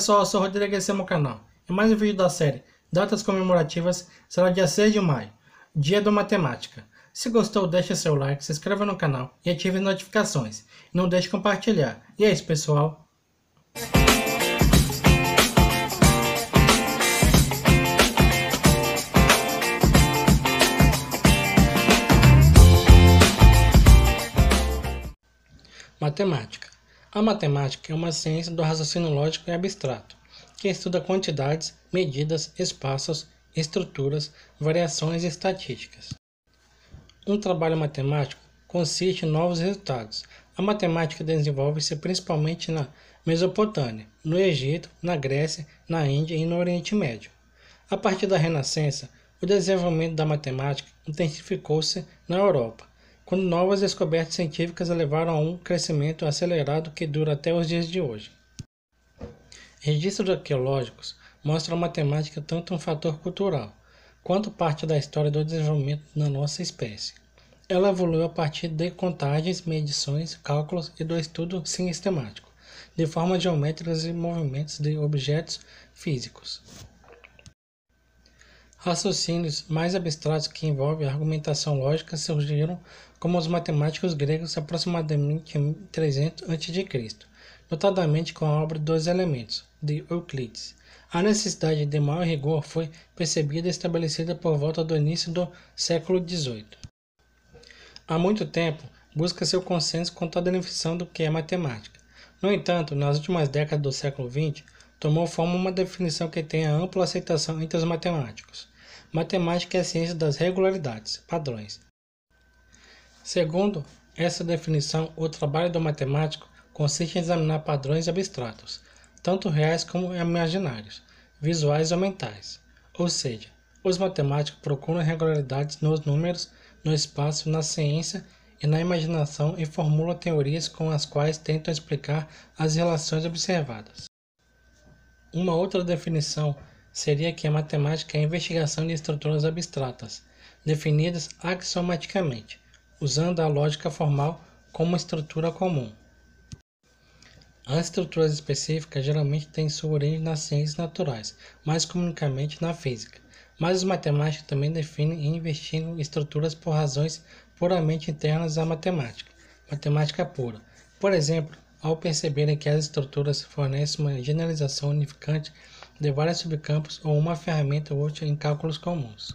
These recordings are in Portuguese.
pessoal, eu sou Rodrigo esse é meu canal. E é mais um vídeo da série Datas Comemorativas será dia 6 de maio, dia da matemática. Se gostou, deixe seu like, se inscreva no canal e ative as notificações. E não deixe de compartilhar. E é isso pessoal. Matemática a matemática é uma ciência do raciocínio lógico e abstrato, que estuda quantidades, medidas, espaços, estruturas, variações e estatísticas. Um trabalho matemático consiste em novos resultados. A matemática desenvolve-se principalmente na Mesopotâmia, no Egito, na Grécia, na Índia e no Oriente Médio. A partir da Renascença, o desenvolvimento da matemática intensificou-se na Europa, quando novas descobertas científicas levaram a um crescimento acelerado que dura até os dias de hoje. Registros arqueológicos mostram a matemática tanto um fator cultural, quanto parte da história do desenvolvimento da nossa espécie. Ela evoluiu a partir de contagens, medições, cálculos e do estudo sistemático de formas geométricas e movimentos de objetos físicos. Raciocínios mais abstratos que envolvem argumentação lógica surgiram como os matemáticos gregos aproximadamente 300 a.C., notadamente com a obra Dos Elementos, de Euclides. A necessidade de maior rigor foi percebida e estabelecida por volta do início do século XVIII. Há muito tempo, busca-se o consenso quanto à definição do que é matemática. No entanto, nas últimas décadas do século XX, tomou forma uma definição que tem ampla aceitação entre os matemáticos. Matemática é a ciência das regularidades, padrões. Segundo essa definição, o trabalho do matemático consiste em examinar padrões abstratos, tanto reais como imaginários, visuais ou mentais. Ou seja, os matemáticos procuram regularidades nos números, no espaço, na ciência e na imaginação e formulam teorias com as quais tentam explicar as relações observadas. Uma outra definição seria que a matemática é a investigação de estruturas abstratas, definidas axiomaticamente, usando a lógica formal como estrutura comum. As estruturas específicas geralmente têm sua origem nas ciências naturais, mais comunicamente na física, mas os matemáticos também definem e investigam estruturas por razões puramente internas à matemática, matemática pura. Por exemplo, ao perceberem que as estruturas fornecem uma generalização unificante de vários subcampos ou uma ferramenta útil em cálculos comuns.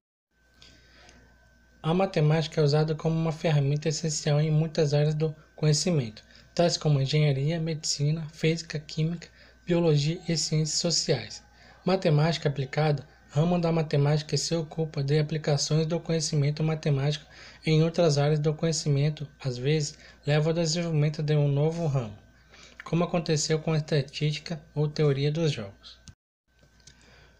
A matemática é usada como uma ferramenta essencial em muitas áreas do conhecimento, tais como engenharia, medicina, física, química, biologia e ciências sociais. Matemática aplicada, ramo da matemática que se ocupa de aplicações do conhecimento matemático em outras áreas do conhecimento, às vezes leva ao desenvolvimento de um novo ramo, como aconteceu com a estatística ou teoria dos jogos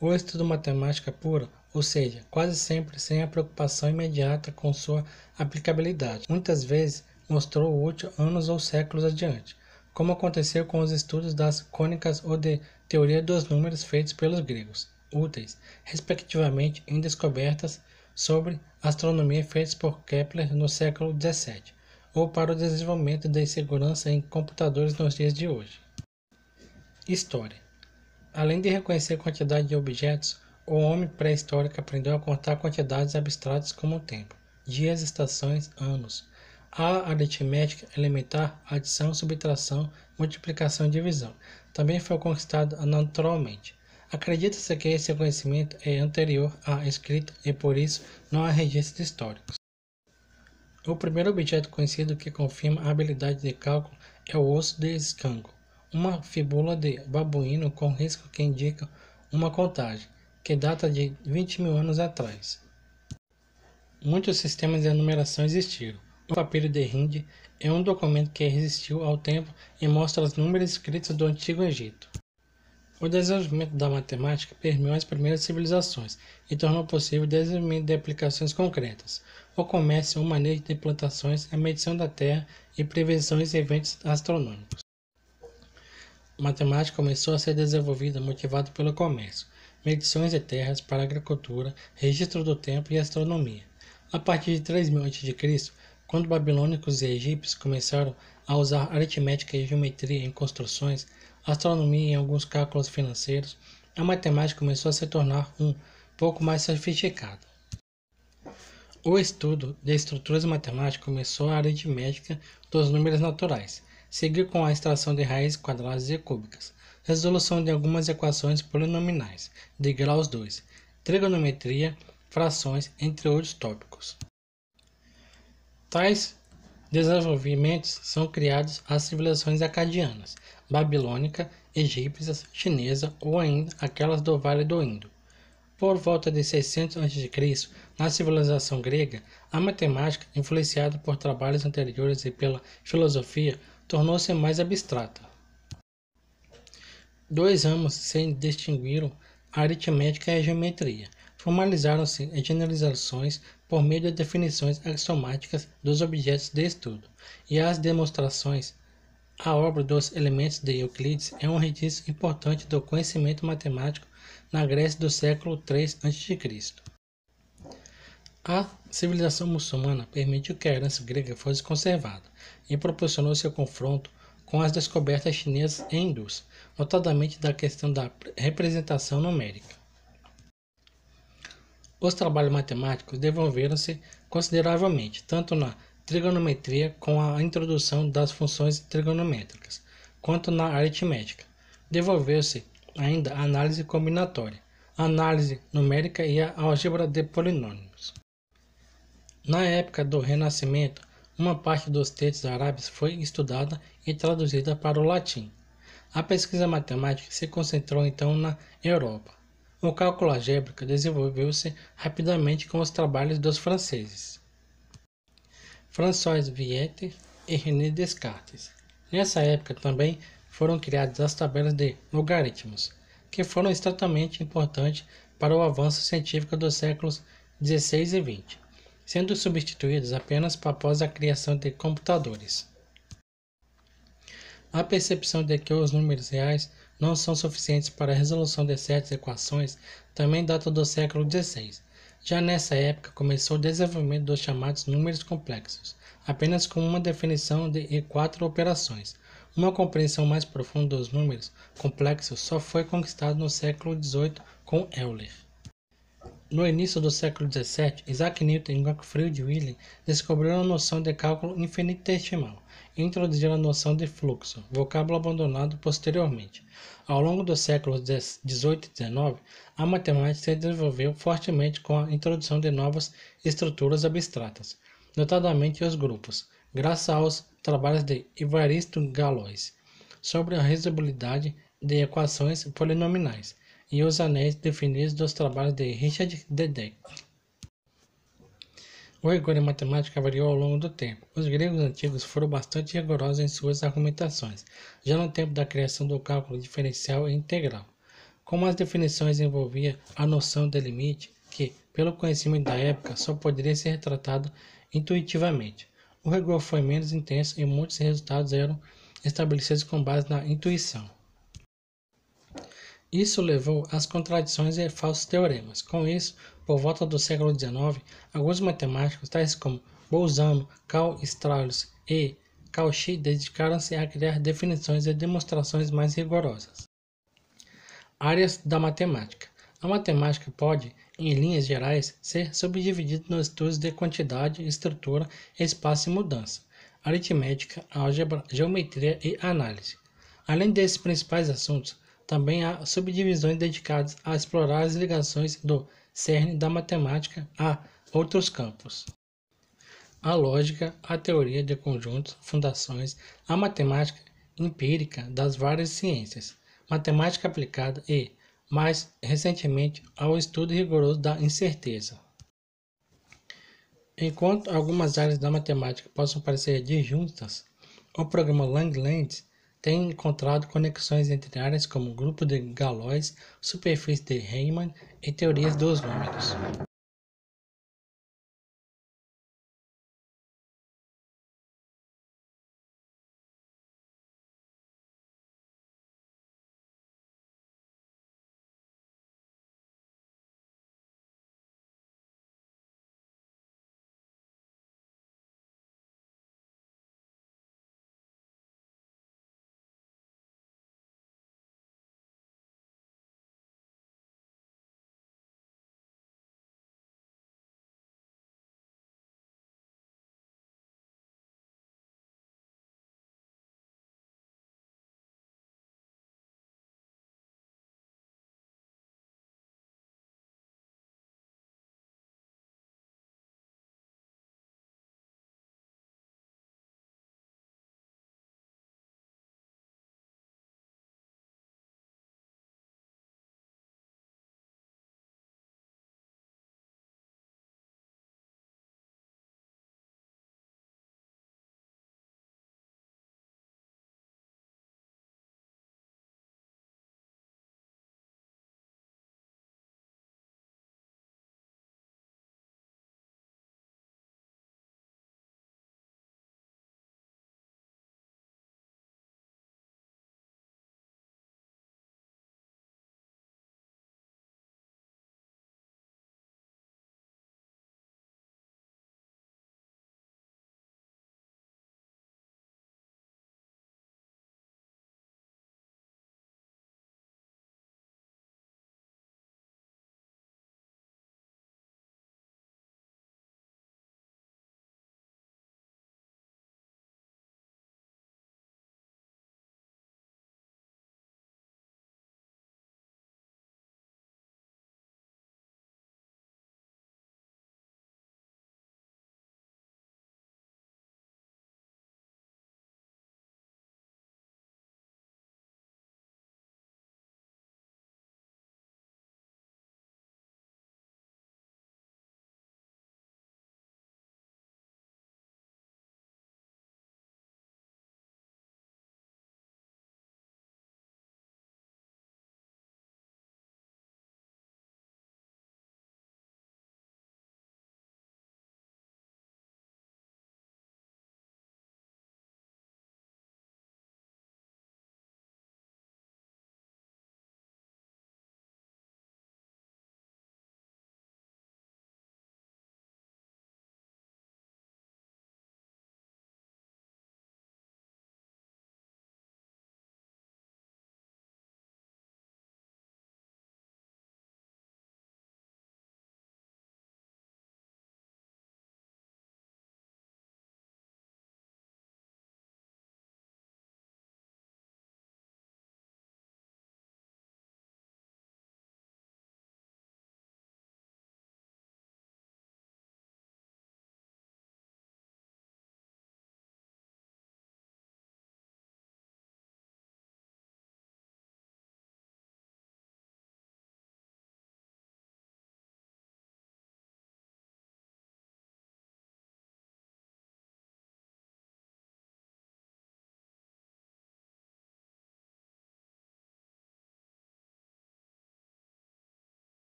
ou estudo matemática pura, ou seja, quase sempre sem a preocupação imediata com sua aplicabilidade. Muitas vezes mostrou útil anos ou séculos adiante, como aconteceu com os estudos das cônicas ou de teoria dos números feitos pelos gregos, úteis, respectivamente, em descobertas sobre astronomia feitas por Kepler no século XVII, ou para o desenvolvimento da segurança em computadores nos dias de hoje. História Além de reconhecer a quantidade de objetos, o homem pré-histórico aprendeu a contar quantidades abstratas como o tempo, dias, estações, anos. A aritmética elementar, adição, subtração, multiplicação e divisão, também foi conquistada naturalmente. Acredita-se que esse conhecimento é anterior à escrita e por isso não há registros históricos. O primeiro objeto conhecido que confirma a habilidade de cálculo é o osso de escango, uma fibula de babuíno com risco que indica uma contagem, que data de 20 mil anos atrás. Muitos sistemas de enumeração existiram. O papiro de Hinde é um documento que resistiu ao tempo e mostra os números escritos do Antigo Egito. O desenvolvimento da matemática permeou as primeiras civilizações e tornou possível o desenvolvimento de aplicações concretas, o comércio, o manejo de plantações, a medição da terra e prevenção de eventos astronômicos matemática começou a ser desenvolvida motivado pelo comércio, medições de terras para agricultura, registro do tempo e astronomia. A partir de 3000 a.C., quando babilônicos e egípcios começaram a usar aritmética e geometria em construções, astronomia e alguns cálculos financeiros, a matemática começou a se tornar um pouco mais sofisticada. O estudo de estruturas matemáticas começou a aritmética dos números naturais, Seguir com a extração de raízes quadradas e cúbicas. Resolução de algumas equações polinomiais de graus 2. Trigonometria, frações, entre outros tópicos. Tais desenvolvimentos são criados às civilizações acadianas, babilônica, egípcia, chinesa ou ainda aquelas do Vale do Indo. Por volta de 600 a.C., na civilização grega, a matemática, influenciada por trabalhos anteriores e pela filosofia, tornou-se mais abstrata. Dois ramos se distinguiram, a aritmética e a geometria. Formalizaram-se generalizações por meio de definições axiomáticas dos objetos de estudo, e as demonstrações a obra dos elementos de Euclides é um registro importante do conhecimento matemático na Grécia do século III a.C. A civilização muçulmana permitiu que a herança grega fosse conservada e proporcionou seu confronto com as descobertas chinesas e hindus, notadamente da questão da representação numérica. Os trabalhos matemáticos desenvolveram-se consideravelmente, tanto na trigonometria com a introdução das funções trigonométricas, quanto na aritmética. devolveu se ainda a análise combinatória, a análise numérica e a álgebra de polinômios. Na época do Renascimento, uma parte dos textos árabes foi estudada e traduzida para o latim. A pesquisa matemática se concentrou então na Europa. O cálculo algébrico desenvolveu-se rapidamente com os trabalhos dos franceses. François Viette e René Descartes. Nessa época também foram criadas as tabelas de logaritmos, que foram extremamente importantes para o avanço científico dos séculos 16 e 20 sendo substituídos apenas após a criação de computadores. A percepção de que os números reais não são suficientes para a resolução de certas equações também data do século XVI. Já nessa época começou o desenvolvimento dos chamados números complexos, apenas com uma definição de quatro operações. Uma compreensão mais profunda dos números complexos só foi conquistada no século XVIII com Euler. No início do século XVII, Isaac Newton e Gottfried Wilhelm descobriram a noção de cálculo infinitesimal e introduziram a noção de fluxo, vocábulo abandonado posteriormente. Ao longo dos séculos XVIII e XIX, a matemática se desenvolveu fortemente com a introdução de novas estruturas abstratas, notadamente os grupos, graças aos trabalhos de Evaristo Galois sobre a resolvibilidade de equações polinominais e os anéis definidos dos trabalhos de Richard Dedeck. O rigor em matemática variou ao longo do tempo. Os gregos antigos foram bastante rigorosos em suas argumentações, já no tempo da criação do cálculo diferencial e integral. Como as definições envolviam a noção de limite, que, pelo conhecimento da época, só poderia ser tratada intuitivamente. O rigor foi menos intenso e muitos resultados eram estabelecidos com base na intuição. Isso levou às contradições e falsos teoremas. Com isso, por volta do século XIX, alguns matemáticos, tais como Bolzano, Karl Strauss e Cauchy, dedicaram-se a criar definições e demonstrações mais rigorosas. Áreas da matemática. A matemática pode, em linhas gerais, ser subdividida nos estudos de quantidade, estrutura, espaço e mudança, aritmética, álgebra, geometria e análise. Além desses principais assuntos, também há subdivisões dedicadas a explorar as ligações do cerne da matemática a outros campos. A lógica, a teoria de conjuntos, fundações, a matemática empírica das várias ciências, matemática aplicada e, mais recentemente, ao estudo rigoroso da incerteza. Enquanto algumas áreas da matemática possam parecer disjuntas, o programa Langlands tem encontrado conexões entre áreas como o grupo de Galois, superfície de Riemann e teorias dos números.